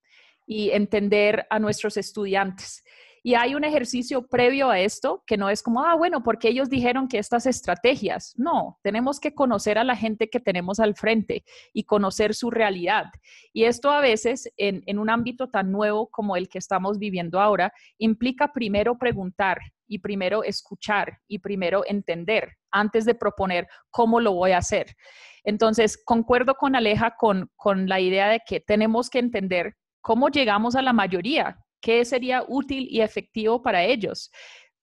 y entender a nuestros estudiantes. Y hay un ejercicio previo a esto que no es como, ah, bueno, porque ellos dijeron que estas estrategias. No, tenemos que conocer a la gente que tenemos al frente y conocer su realidad. Y esto a veces en, en un ámbito tan nuevo como el que estamos viviendo ahora implica primero preguntar y primero escuchar y primero entender antes de proponer cómo lo voy a hacer. Entonces, concuerdo con Aleja con, con la idea de que tenemos que entender cómo llegamos a la mayoría ¿Qué sería útil y efectivo para ellos?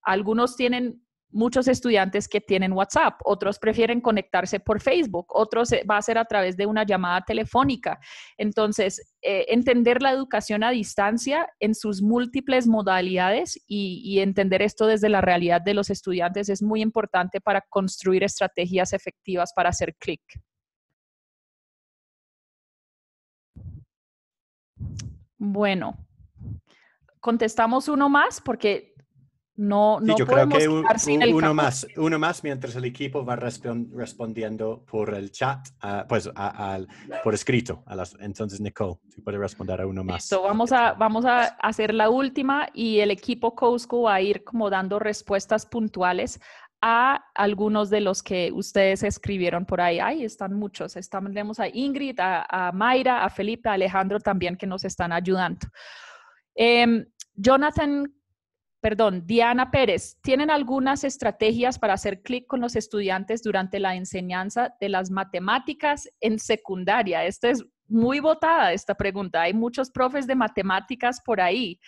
Algunos tienen muchos estudiantes que tienen WhatsApp, otros prefieren conectarse por Facebook, otros eh, va a ser a través de una llamada telefónica. Entonces, eh, entender la educación a distancia en sus múltiples modalidades y, y entender esto desde la realidad de los estudiantes es muy importante para construir estrategias efectivas para hacer clic. Bueno, contestamos uno más porque no, no yo podemos creo que sin el uno más, uno más mientras el equipo va respondiendo por el chat, pues por escrito. A las, entonces, Nicole, tú puedes responder a uno más. vamos a, vamos a hacer la última y el equipo COSCO va a ir como dando respuestas puntuales a algunos de los que ustedes escribieron por ahí. Ahí están muchos. Estamos, tenemos a Ingrid, a, a Mayra, a Felipe, a Alejandro también que nos están ayudando. Em, Jonathan, perdón, Diana Pérez, ¿tienen algunas estrategias para hacer clic con los estudiantes durante la enseñanza de las matemáticas en secundaria? Esta es muy votada, esta pregunta. Hay muchos profes de matemáticas por ahí.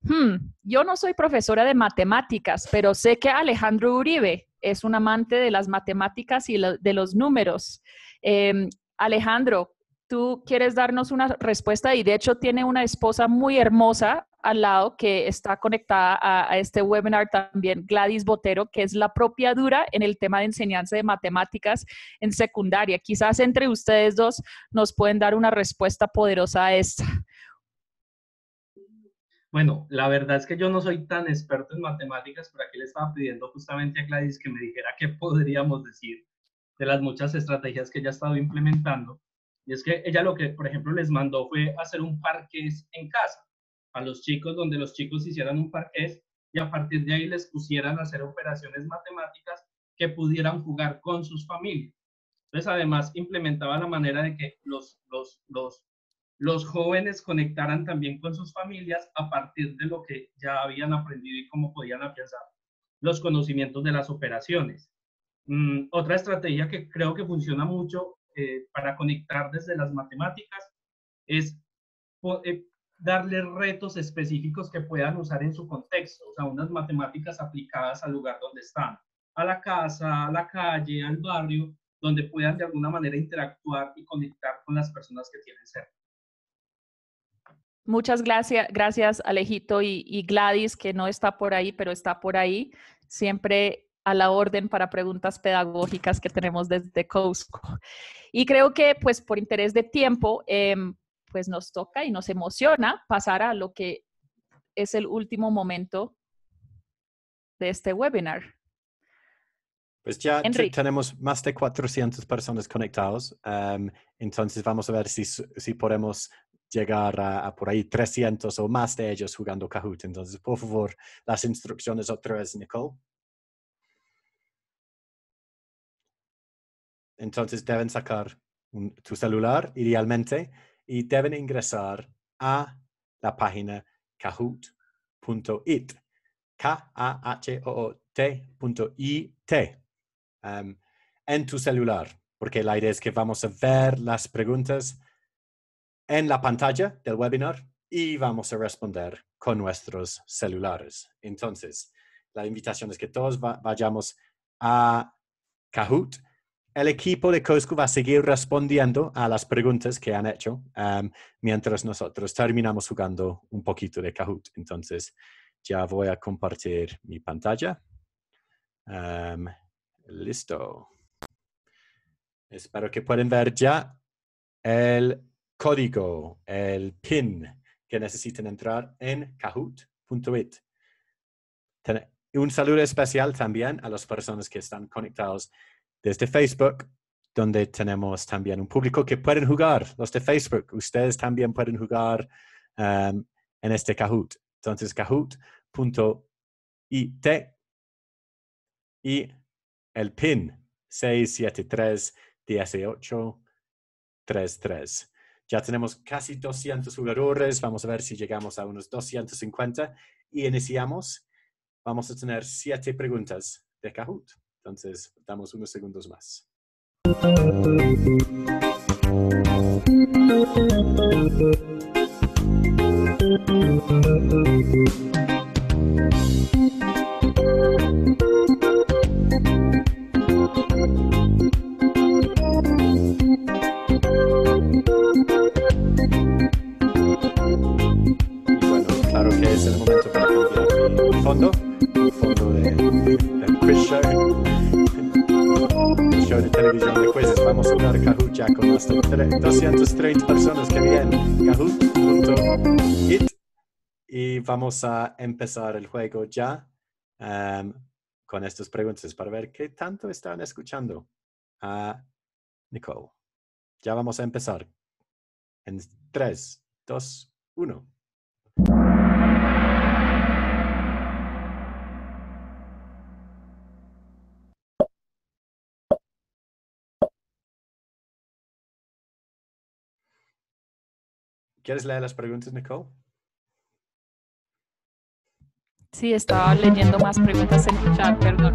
Hmm, yo no soy profesora de matemáticas, pero sé que Alejandro Uribe es un amante de las matemáticas y de los números. Em, Alejandro, tú quieres darnos una respuesta y de hecho tiene una esposa muy hermosa al lado que está conectada a, este webinar también, Gladys Botero, que es la propia dura en el tema de enseñanza de matemáticas en secundaria. Quizás entre ustedes dos nos pueden dar una respuesta poderosa a esta. Bueno, la verdad es que yo no soy tan experto en matemáticas, pero aquí le estaba pidiendo justamente a Gladys que me dijera qué podríamos decir de las muchas estrategias que ella ha estado implementando y es que ella lo que, por ejemplo, les mandó fue hacer un parqués en casa, a los chicos, donde los chicos hicieran un parqués y a partir de ahí les pusieran a hacer operaciones matemáticas que pudieran jugar con sus familias. Entonces, además, implementaba la manera de que los, los, los, jóvenes conectaran también con sus familias a partir de lo que ya habían aprendido y cómo podían afianzar los conocimientos de las operaciones. Mm, otra estrategia que creo que funciona mucho eh, para conectar desde las matemáticas es eh, darle retos específicos que puedan usar en su contexto, o sea, unas matemáticas aplicadas al lugar donde están, a la casa, a la calle, al barrio, donde puedan de alguna manera interactuar y conectar con las personas que tienen cerca. Muchas gracias, gracias Alejito y, y Gladys, que no está por ahí, pero está por ahí. Siempre a la orden para preguntas pedagógicas que tenemos desde Cosco Y creo que pues por interés de tiempo, em, pues nos toca y nos emociona pasar a lo que es el último momento de este webinar. Pues ya tenemos más de 400 personas conectados, em, entonces vamos a ver si, si podemos llegar a, a, por ahí 300 o más de ellos jugando Kahoot. Entonces, por favor, las instrucciones otra vez, Nicole. Entonces deben sacar tu celular, idealmente, y deben ingresar a la página kahoot.it. K-A-H-O-O-T.it t em, en tu celular, porque la idea es que vamos a ver las preguntas en la pantalla del webinar y vamos a responder con nuestros celulares. Entonces, la invitación es que todos vayamos a Kahoot el equipo de cosco va a seguir respondiendo a las preguntas que han hecho em, mientras nosotros terminamos jugando un poquito de Kahoot. Entonces, ya voy a compartir mi pantalla. Em, listo. Espero que puedan ver ya el código, el PIN que necesiten entrar en kahoot.it. Un saludo especial también a las personas que están conectados desde este Facebook, donde tenemos también un público que pueden jugar, los de Facebook, ustedes también pueden jugar em, en este Kahoot. Entonces, kahoot.it y el PIN 673 18 33. Ya tenemos casi 200 jugadores, vamos a ver si llegamos a unos 250 y iniciamos. Vamos a tener siete preguntas de Kahoot. Entonces, damos unos segundos más. 230 personas que vienen y vamos a empezar el juego ya em, con estas preguntas para ver qué tanto están escuchando a Nicole. Ya vamos a empezar. En 3, 2, 1. ¿Quieres leer las preguntas, Nicole? Sí, estaba leyendo más preguntas en el chat, perdón.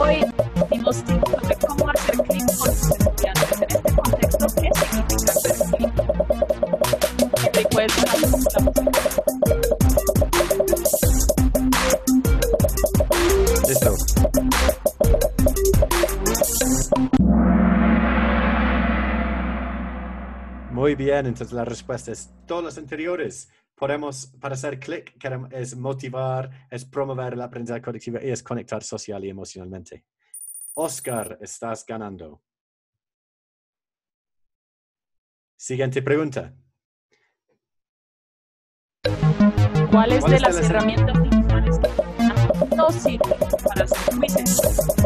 Hoy dimos tiempo cómo hacer clic con los estudiantes. En este contexto, ¿qué significa hacer clic? ¿Qué te cuesta? Muy bien, entonces la respuesta es todos los anteriores. Podemos, para hacer clic, es motivar, es promover el aprendizaje colectivo y es conectar social y emocionalmente. Oscar, estás ganando. Siguiente pregunta. ¿Cuáles de, las, herramientas, digitales ah, no para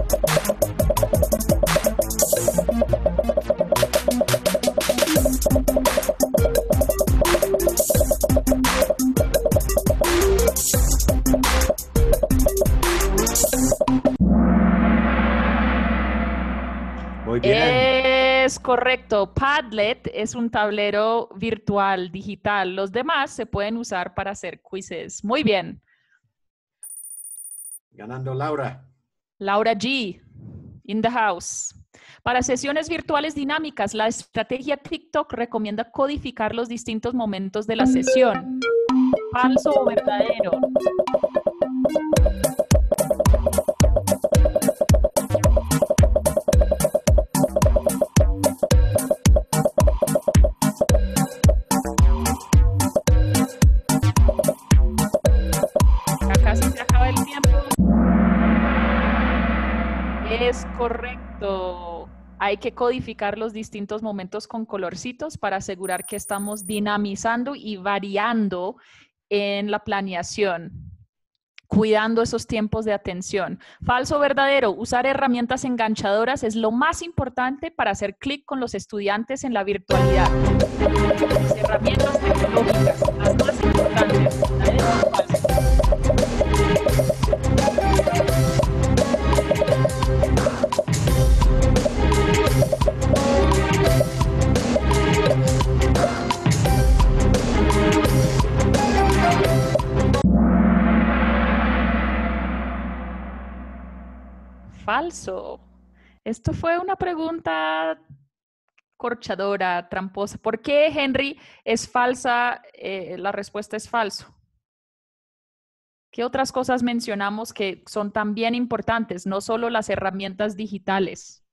Correcto, Padlet es un tablero virtual digital. Los demás se pueden usar para hacer quizzes. Muy bien. Ganando Laura. Laura G. In the house. Para sesiones virtuales dinámicas, la estrategia TikTok recomienda codificar los distintos momentos de la sesión. Falso o verdadero. Hay que codificar los distintos momentos con colorcitos para asegurar que estamos dinamizando y variando en la planeación cuidando esos tiempos de atención. Falso o verdadero, usar herramientas enganchadoras es lo más importante para hacer clic con los estudiantes en la virtualidad. herramientas falso? Esto fue una pregunta corchadora, tramposa. ¿Por qué, Henry, es falsa? Eh, la respuesta es falso. ¿Qué otras cosas mencionamos que son también importantes? No solo las herramientas digitales.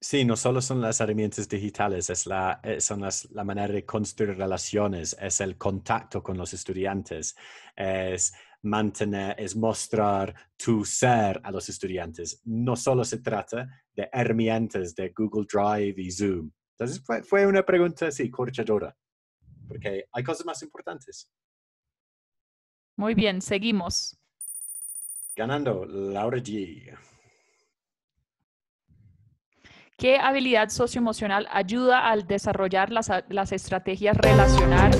Sí, no solo son las herramientas digitales, es la, eh, son las, la manera de construir relaciones, es el contacto con los estudiantes, es mantener es mostrar tu ser a los estudiantes. No solo se trata de herramientas de Google Drive y Zoom. Entonces fue, una pregunta así, corchadora, porque hay cosas más importantes. Muy bien, seguimos. Ganando, Laura G. ¿Qué habilidad socioemocional ayuda al desarrollar las, las estrategias relacionar y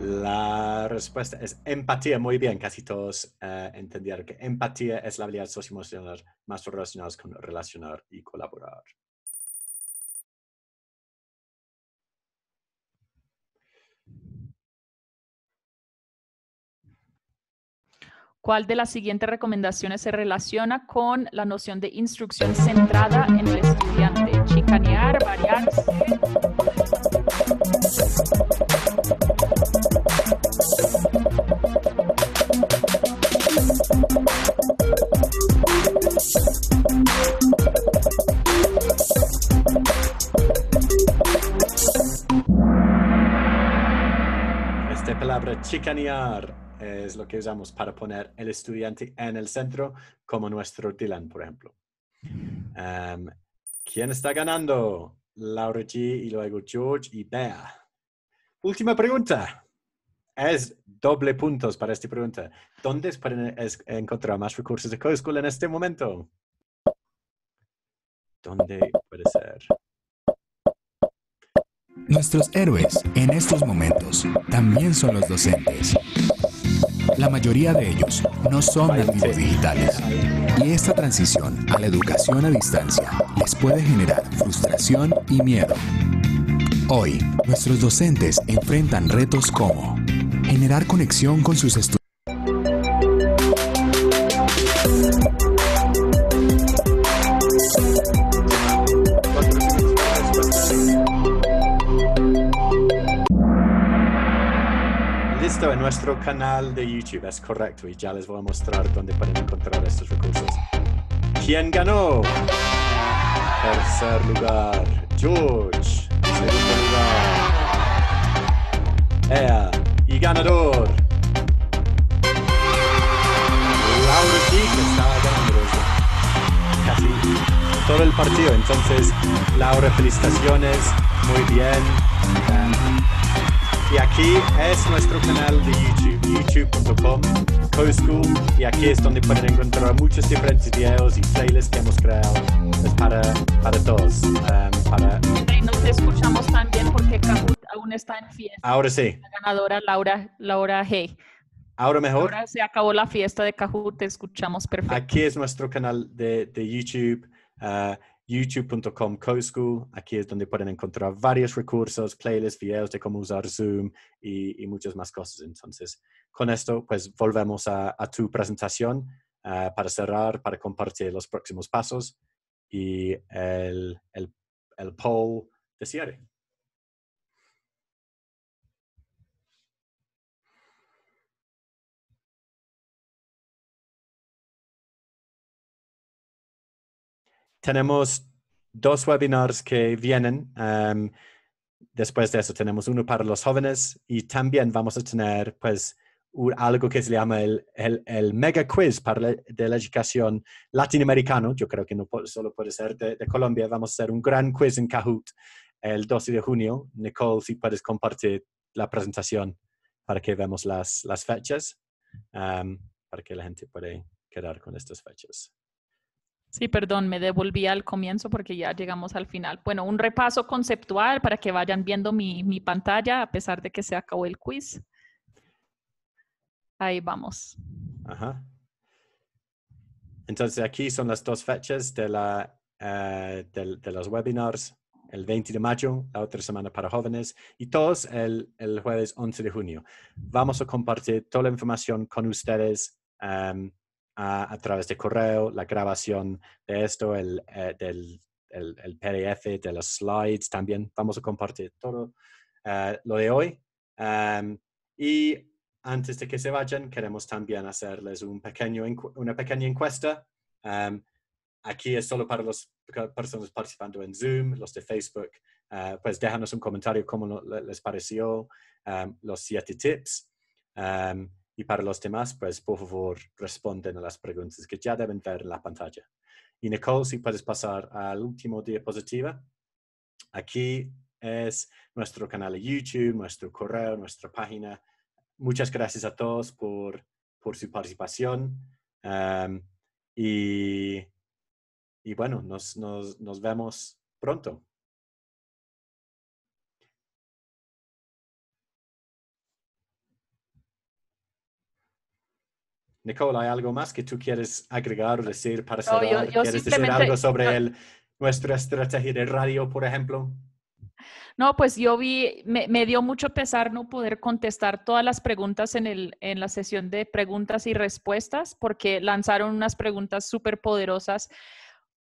la respuesta es empatía. Muy bien, casi todos eh, entendieron que empatía es la habilidad socioemocional más relacionada con relacionar y colaborar. ¿Cuál de las siguientes recomendaciones se relaciona con la noción de instrucción centrada en el estudiante? Chicanear, variarse. Esta palabra chicanear es lo que usamos para poner el estudiante en el centro, como nuestro Dylan, por ejemplo. Em, ¿Quién está ganando? Laura G y luego George y Bea. Última pregunta. Es doble puntos para esta pregunta. ¿Dónde pueden encontrar más recursos de Code School en este momento? ¿Dónde puede ser? Nuestros héroes en estos momentos también son los docentes. La mayoría de ellos no son nativos digitales. Y esta transición a la educación a distancia les puede generar frustración y miedo. Hoy, nuestros docentes enfrentan retos como generar conexión con sus estudiantes canal de YouTube, es correcto, y ya les voy a mostrar dónde pueden encontrar estos recursos. ¿Quién ganó? Tercer lugar, George. Segundo lugar, Ea. Y ganador, Laura estaba ganando casi todo el partido. Entonces, Laura, felicitaciones, muy bien y aquí es nuestro canal de YouTube, youtube.com CoSchool y aquí es donde pueden encontrar muchos diferentes videos y playlists que hemos creado es para, para todos. Um, y escuchamos también porque Kahoot aún está en fiesta. Ahora sí. La ganadora Laura, Laura G. Ahora mejor. Ahora se acabó la fiesta de Kahoot, te escuchamos perfecto. Aquí es nuestro canal de, de YouTube. Uh, youtube.com co-school, Aquí es donde pueden encontrar varios recursos, playlists, videos de cómo usar Zoom y, muchas más cosas. Entonces, con esto, pues volvemos a, tu presentación eh, para cerrar, para compartir los próximos pasos y el, el, el poll de cierre. tenemos dos webinars que vienen. Em, después de eso tenemos uno para los jóvenes y también vamos a tener pues algo que se llama el, el, mega quiz para de la educación latinoamericana. Yo creo que no solo puede ser de, Colombia. Vamos a hacer un gran quiz en Kahoot el 12 de junio. Nicole, si puedes compartir la presentación para que veamos las, las fechas, em, para que la gente pueda quedar con estas fechas. Sí, perdón, me devolví al comienzo porque ya llegamos al final. Bueno, un repaso conceptual para que vayan viendo mi, pantalla a pesar de que se acabó el quiz. Ahí vamos. Ajá. Entonces aquí son las dos fechas de, la, eh, de, los webinars el 20 de mayo, la otra semana para jóvenes, y todos el, el jueves 11 de junio. Vamos a compartir toda la información con ustedes em, a, través de correo, la grabación de esto, el, eh, del, el, PDF de los slides también. Vamos a compartir todo eh, lo de hoy. Em, y antes de que se vayan, queremos también hacerles un pequeño, una pequeña encuesta. Em, aquí es solo para las personas participando en Zoom, los de Facebook. Eh, pues déjanos un comentario cómo les pareció em, los siete tips. Y para los demás, pues por favor responden a las preguntas que ya deben ver en la pantalla. Y Nicole, si puedes pasar al último diapositiva. Aquí es nuestro canal de YouTube, nuestro correo, nuestra página. Muchas gracias a todos por, por su participación. Em, y, y, bueno, nos, nos, nos vemos pronto. Nicole, ¿hay algo más que tú quieres agregar o decir para cerrar? ¿Quieres decir algo sobre nuestra estrategia de radio, por ejemplo? No, pues yo vi, me, dio mucho pesar no poder contestar todas las preguntas en, el, en la sesión de preguntas y respuestas, porque lanzaron unas preguntas súper poderosas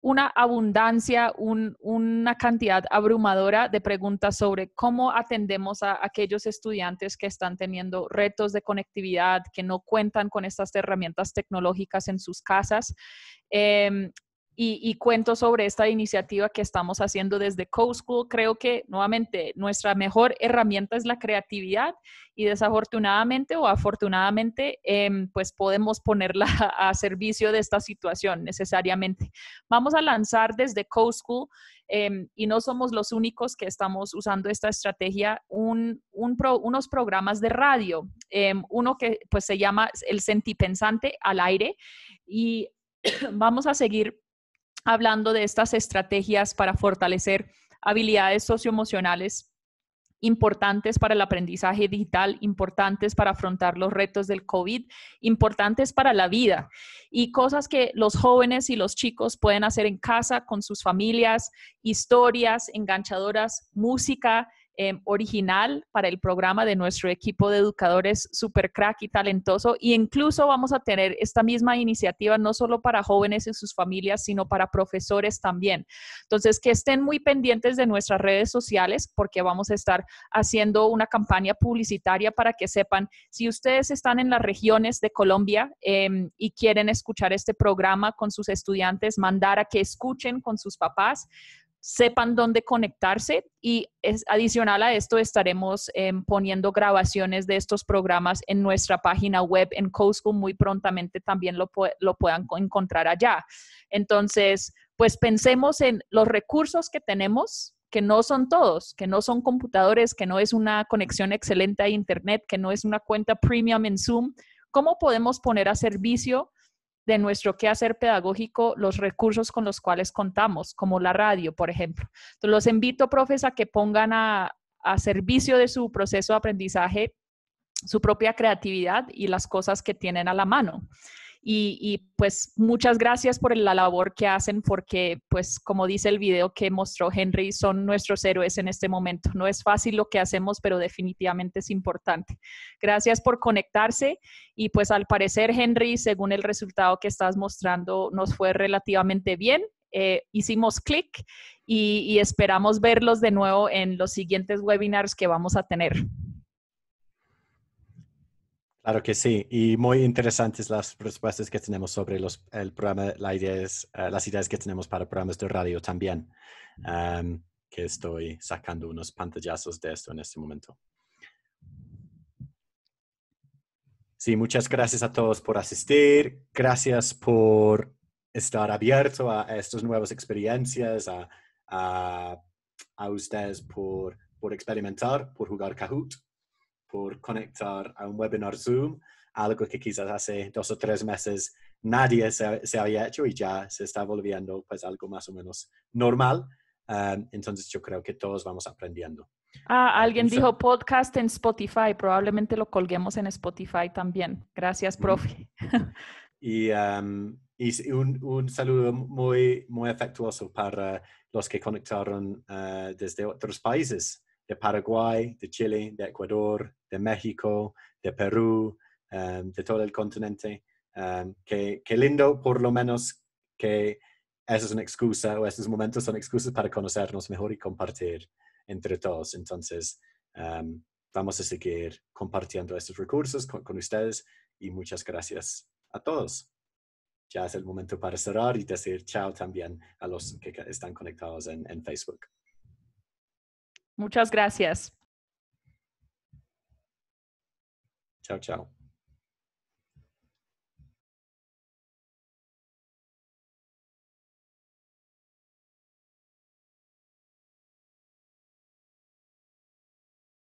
una abundancia, una cantidad abrumadora de preguntas sobre cómo atendemos a aquellos estudiantes que están teniendo retos de conectividad, que no cuentan con estas herramientas tecnológicas en sus casas. Em, y, cuento sobre esta iniciativa que estamos haciendo desde CoSchool. Creo que nuevamente nuestra mejor herramienta es la creatividad y desafortunadamente o afortunadamente em, pues podemos ponerla a, servicio de esta situación necesariamente. Vamos a lanzar desde CoSchool eh, em, y no somos los únicos que estamos usando esta estrategia, un, unos programas de radio, eh, uno que pues se llama El Sentipensante al aire y vamos a seguir hablando de estas estrategias para fortalecer habilidades socioemocionales importantes para el aprendizaje digital, importantes para afrontar los retos del COVID, importantes para la vida y cosas que los jóvenes y los chicos pueden hacer en casa con sus familias, historias enganchadoras, música, Em, original para el programa de nuestro equipo de educadores super crack y talentoso. Y incluso vamos a tener esta misma iniciativa no solo para jóvenes y sus familias, sino para profesores también. Entonces, que estén muy pendientes de nuestras redes sociales porque vamos a estar haciendo una campaña publicitaria para que sepan si ustedes están en las regiones de Colombia em, y quieren escuchar este programa con sus estudiantes, mandar a que escuchen con sus papás sepan dónde conectarse y es, adicional a esto estaremos em, poniendo grabaciones de estos programas en nuestra página web en CoSchool muy prontamente también lo, lo puedan encontrar allá. Entonces, pues pensemos en los recursos que tenemos, que no son todos, que no son computadores, que no es una conexión excelente a Internet, que no es una cuenta premium en Zoom, ¿cómo podemos poner a servicio de nuestro quehacer pedagógico los recursos con los cuales contamos, como la radio, por ejemplo. los invito, profes, a que pongan a, a servicio de su proceso de aprendizaje su propia creatividad y las cosas que tienen a la mano. Y, pues muchas gracias por la labor que hacen porque pues como dice el video que mostró Henry, son nuestros héroes en este momento. No es fácil lo que hacemos, pero definitivamente es importante. Gracias por conectarse y pues al parecer Henry, según el resultado que estás mostrando, nos fue relativamente bien. Eh, hicimos clic y esperamos verlos de nuevo en los siguientes webinars que vamos a tener. Claro que sí, y muy interesantes las respuestas que tenemos sobre los, el programa, eh, las ideas que tenemos para programas de radio también, em, que estoy sacando unos pantallazos de esto en este momento. Sí, muchas gracias a todos por asistir, gracias por estar abierto a estas nuevas experiencias, a, ustedes por, por experimentar, por jugar Kahoot por conectar a un webinar Zoom, algo que quizás hace dos o tres meses nadie se, había hecho y ya se está volviendo pues algo más o menos normal. Em, entonces yo creo que todos vamos aprendiendo. Ah, alguien dijo podcast en Spotify, probablemente lo colguemos en Spotify también. Gracias, profe. Y, em, un, saludo muy, muy afectuoso para los que conectaron eh, desde otros países de Paraguay, de Chile, de Ecuador, de México, de Perú, em, de todo el continente. Em, qué lindo, por lo menos, que esa es una excusa o esos momentos son excusas para conocernos mejor y compartir entre todos. Entonces, em, vamos a seguir compartiendo estos recursos con, ustedes y muchas gracias a todos. Ya es el momento para cerrar y decir chao también a los que están conectados en, en Facebook. Muchas gracias. Chao, chao.